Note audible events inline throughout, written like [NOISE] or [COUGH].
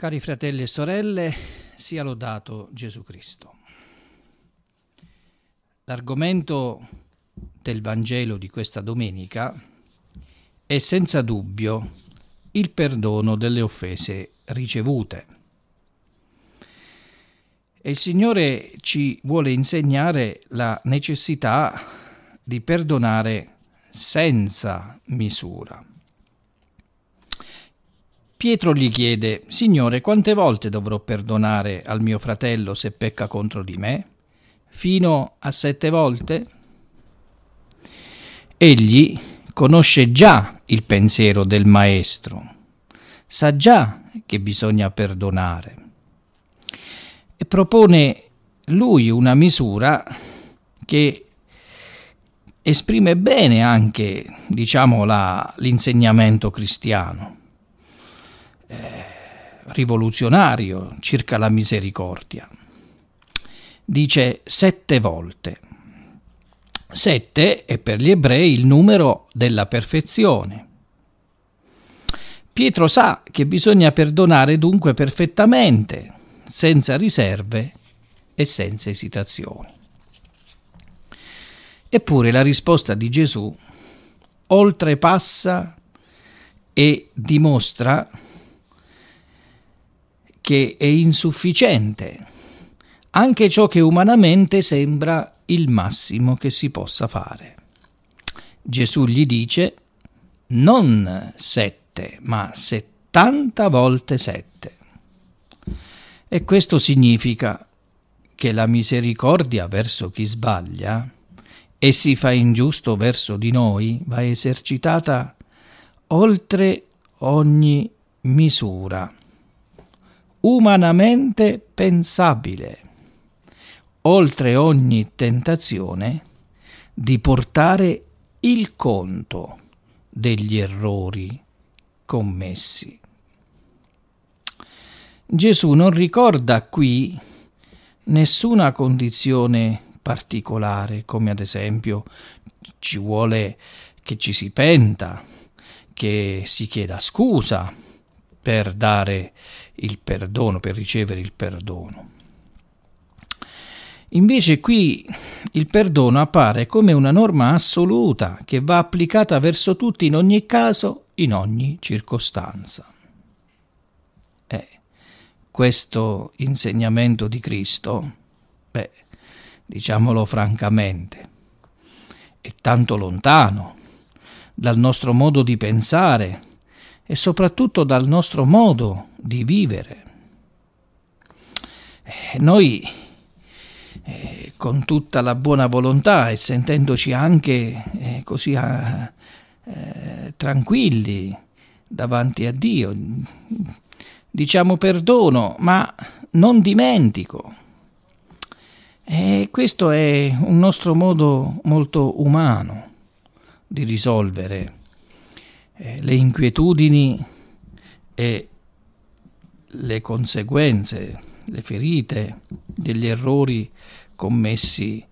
Cari fratelli e sorelle, sia lodato Gesù Cristo. L'argomento del Vangelo di questa domenica è senza dubbio il perdono delle offese ricevute. E il Signore ci vuole insegnare la necessità di perdonare senza misura. Pietro gli chiede, Signore, quante volte dovrò perdonare al mio fratello se pecca contro di me? Fino a sette volte? Egli conosce già il pensiero del Maestro, sa già che bisogna perdonare e propone lui una misura che esprime bene anche, diciamo, la, l'insegnamento cristiano eh, rivoluzionario circa la misericordia. Dice sette volte. Sette è per gli ebrei il numero della perfezione. Pietro sa che bisogna perdonare dunque perfettamente, senza riserve e senza esitazioni. Eppure la risposta di Gesù oltrepassa e dimostra che è insufficiente anche ciò che umanamente sembra il massimo che si possa fare. Gesù gli dice non sette, ma settanta volte sette. E questo significa che la misericordia verso chi sbaglia e si fa ingiusto verso di noi va esercitata oltre ogni misura umanamente pensabile, oltre ogni tentazione di portare il conto degli errori commessi. Gesù non ricorda qui nessuna condizione particolare, come ad esempio ci vuole che ci si penta, che si chieda scusa per dare il perdono, per ricevere il perdono. Invece qui il perdono appare come una norma assoluta che va applicata verso tutti in ogni caso, in ogni circostanza. Eh, questo insegnamento di Cristo, beh, diciamolo francamente, è tanto lontano dal nostro modo di pensare, e soprattutto dal nostro modo di vivere. Eh, noi, eh, con tutta la buona volontà e sentendoci anche eh, così a, ah, eh, tranquilli davanti a Dio, diciamo perdono, ma non dimentico. E questo è un nostro modo molto umano di risolvere eh, le inquietudini e le conseguenze, le ferite degli errori commessi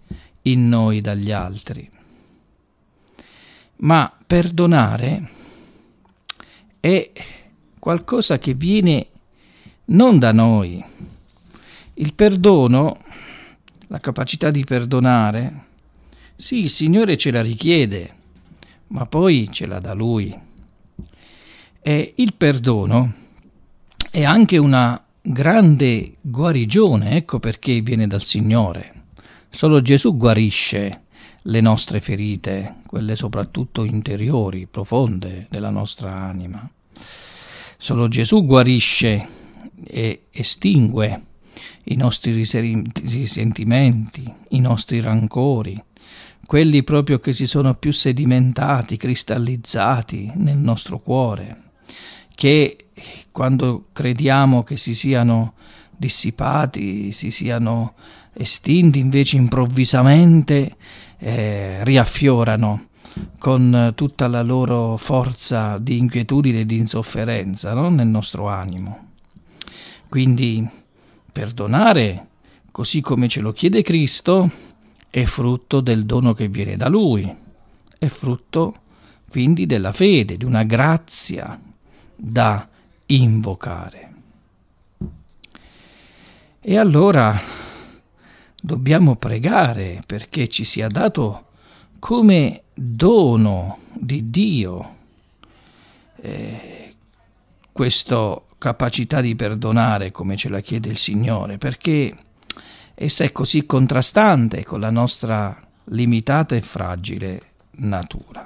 in noi dagli altri. Ma perdonare è qualcosa che viene non da noi. Il perdono, la capacità di perdonare, sì, il Signore ce la richiede, ma poi ce la dà Lui. E il perdono è anche una grande guarigione, ecco perché viene dal Signore. Solo Gesù guarisce le nostre ferite, quelle soprattutto interiori, profonde della nostra anima. Solo Gesù guarisce e estingue i nostri risentimenti, i nostri rancori, quelli proprio che si sono più sedimentati, cristallizzati nel nostro cuore che quando crediamo che si siano dissipati, si siano estinti, invece improvvisamente eh, riaffiorano con tutta la loro forza di inquietudine e di insofferenza no? nel nostro animo. Quindi perdonare, così come ce lo chiede Cristo, è frutto del dono che viene da Lui, è frutto quindi della fede, di una grazia da invocare. E allora dobbiamo pregare perché ci sia dato come dono di Dio eh, questa capacità di perdonare come ce la chiede il Signore, perché essa è così contrastante con la nostra limitata e fragile natura.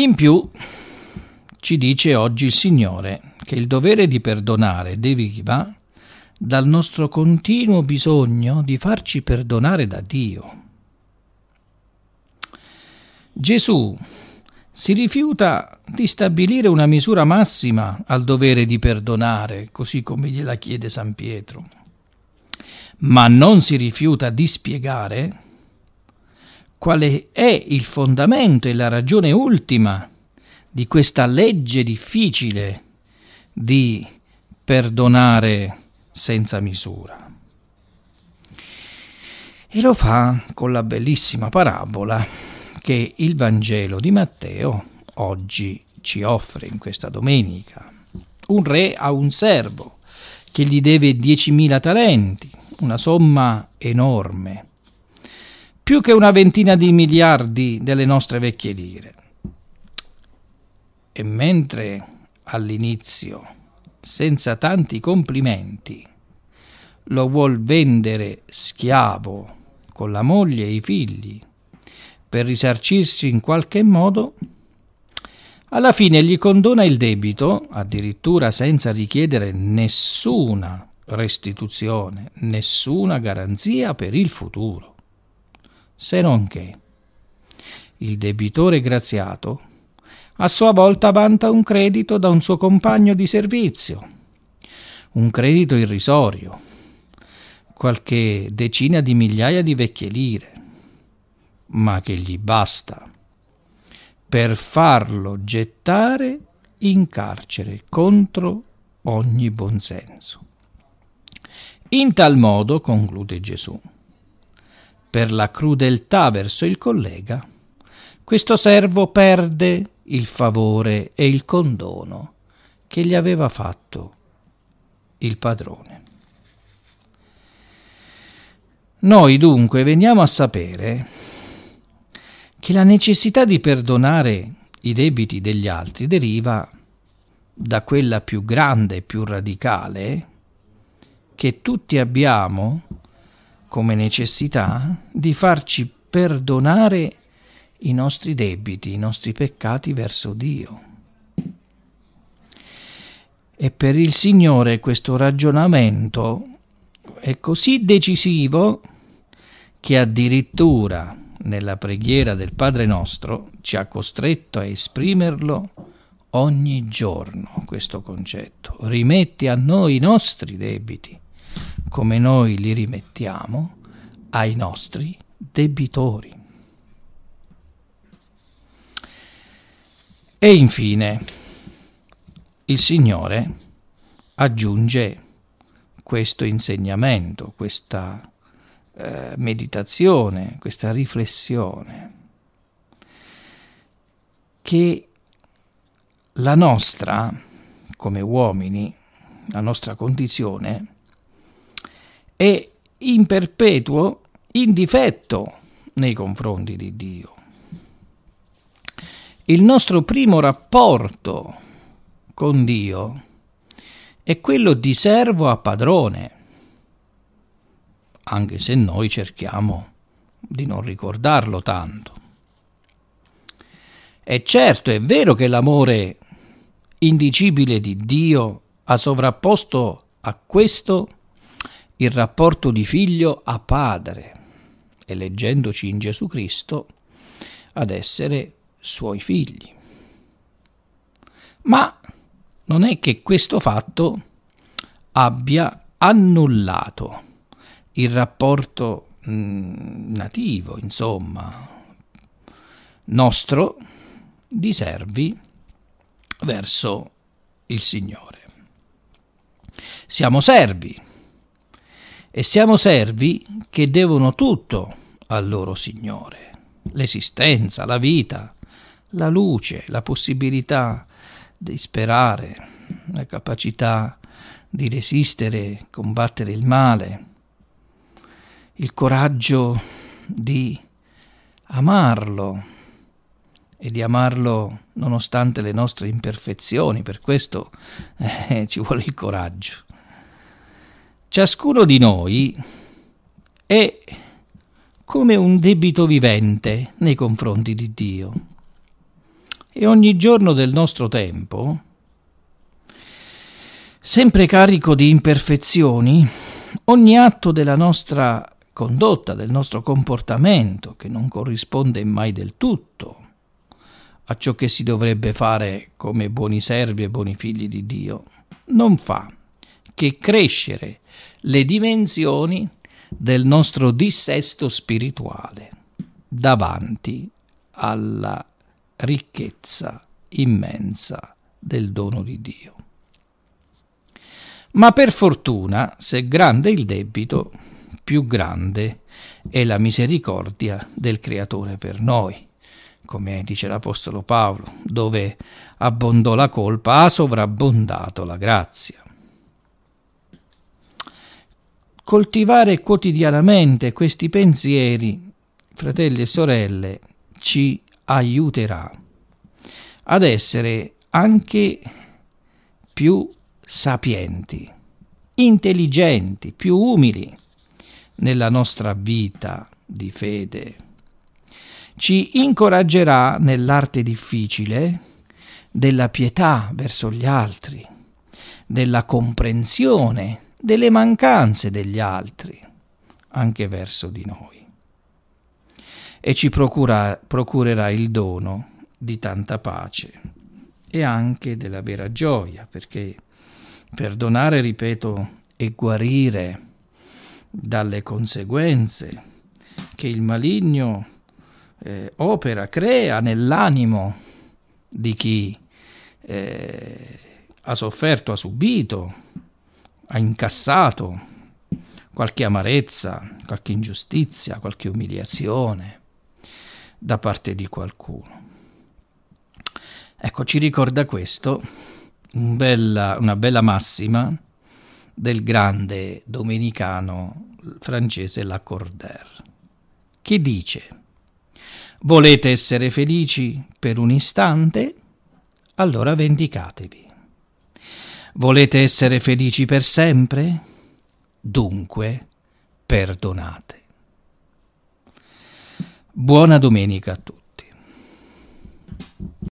In più, ci dice oggi il Signore che il dovere di perdonare deriva dal nostro continuo bisogno di farci perdonare da Dio. Gesù si rifiuta di stabilire una misura massima al dovere di perdonare, così come gliela chiede San Pietro, ma non si rifiuta di spiegare quale è il fondamento e la ragione ultima di questa legge difficile di perdonare senza misura. E lo fa con la bellissima parabola che il Vangelo di Matteo oggi ci offre in questa domenica. Un re ha un servo che gli deve 10.000 talenti, una somma enorme più che una ventina di miliardi delle nostre vecchie lire. E mentre all'inizio, senza tanti complimenti, lo vuol vendere schiavo con la moglie e i figli per risarcirsi in qualche modo, alla fine gli condona il debito, addirittura senza richiedere nessuna restituzione, nessuna garanzia per il futuro se non che il debitore graziato a sua volta vanta un credito da un suo compagno di servizio, un credito irrisorio, qualche decina di migliaia di vecchie lire, ma che gli basta per farlo gettare in carcere contro ogni buonsenso. In tal modo, conclude Gesù, per la crudeltà verso il collega, questo servo perde il favore e il condono che gli aveva fatto il padrone. Noi dunque veniamo a sapere che la necessità di perdonare i debiti degli altri deriva da quella più grande e più radicale che tutti abbiamo come necessità di farci perdonare i nostri debiti, i nostri peccati verso Dio. E per il Signore questo ragionamento è così decisivo che addirittura nella preghiera del Padre nostro ci ha costretto a esprimerlo ogni giorno questo concetto. Rimetti a noi i nostri debiti come noi li rimettiamo ai nostri debitori. E infine il Signore aggiunge questo insegnamento, questa eh, meditazione, questa riflessione, che la nostra, come uomini, la nostra condizione, e in perpetuo indifetto nei confronti di Dio. Il nostro primo rapporto con Dio è quello di servo a padrone, anche se noi cerchiamo di non ricordarlo tanto. E certo è vero che l'amore indicibile di Dio ha sovrapposto a questo il rapporto di figlio a padre, eleggendoci in Gesù Cristo ad essere suoi figli. Ma non è che questo fatto abbia annullato il rapporto mh, mm, nativo, insomma, nostro di servi verso il Signore. Siamo servi e siamo servi che devono tutto al loro Signore, l'esistenza, la vita, la luce, la possibilità di sperare, la capacità di resistere, combattere il male, il coraggio di amarlo e di amarlo nonostante le nostre imperfezioni, per questo eh, [LAUGHS] ci vuole il coraggio. Ciascuno di noi è come un debito vivente nei confronti di Dio. E ogni giorno del nostro tempo, sempre carico di imperfezioni, ogni atto della nostra condotta, del nostro comportamento, che non corrisponde mai del tutto a ciò che si dovrebbe fare come buoni servi e buoni figli di Dio, non fa che crescere le dimensioni del nostro dissesto spirituale davanti alla ricchezza immensa del dono di Dio. Ma per fortuna, se grande il debito, più grande è la misericordia del Creatore per noi, come dice l'Apostolo Paolo, dove abbondò la colpa, ha sovrabbondato la grazia coltivare quotidianamente questi pensieri, fratelli e sorelle, ci aiuterà ad essere anche più sapienti, intelligenti, più umili nella nostra vita di fede. Ci incoraggerà nell'arte difficile della pietà verso gli altri, della comprensione delle mancanze degli altri, anche verso di noi, e ci procura, procurerà il dono di tanta pace e anche della vera gioia, perché perdonare, ripeto, e guarire dalle conseguenze che il maligno eh, opera, crea nell'animo di chi eh, ha sofferto, ha subito ha incassato qualche amarezza, qualche ingiustizia, qualche umiliazione da parte di qualcuno. Ecco, ci ricorda questo un bella, una bella massima del grande domenicano francese Lacordaire, che dice Volete essere felici per un istante? Allora vendicatevi. Volete essere felici per sempre? Dunque, perdonate. Buona domenica a tutti.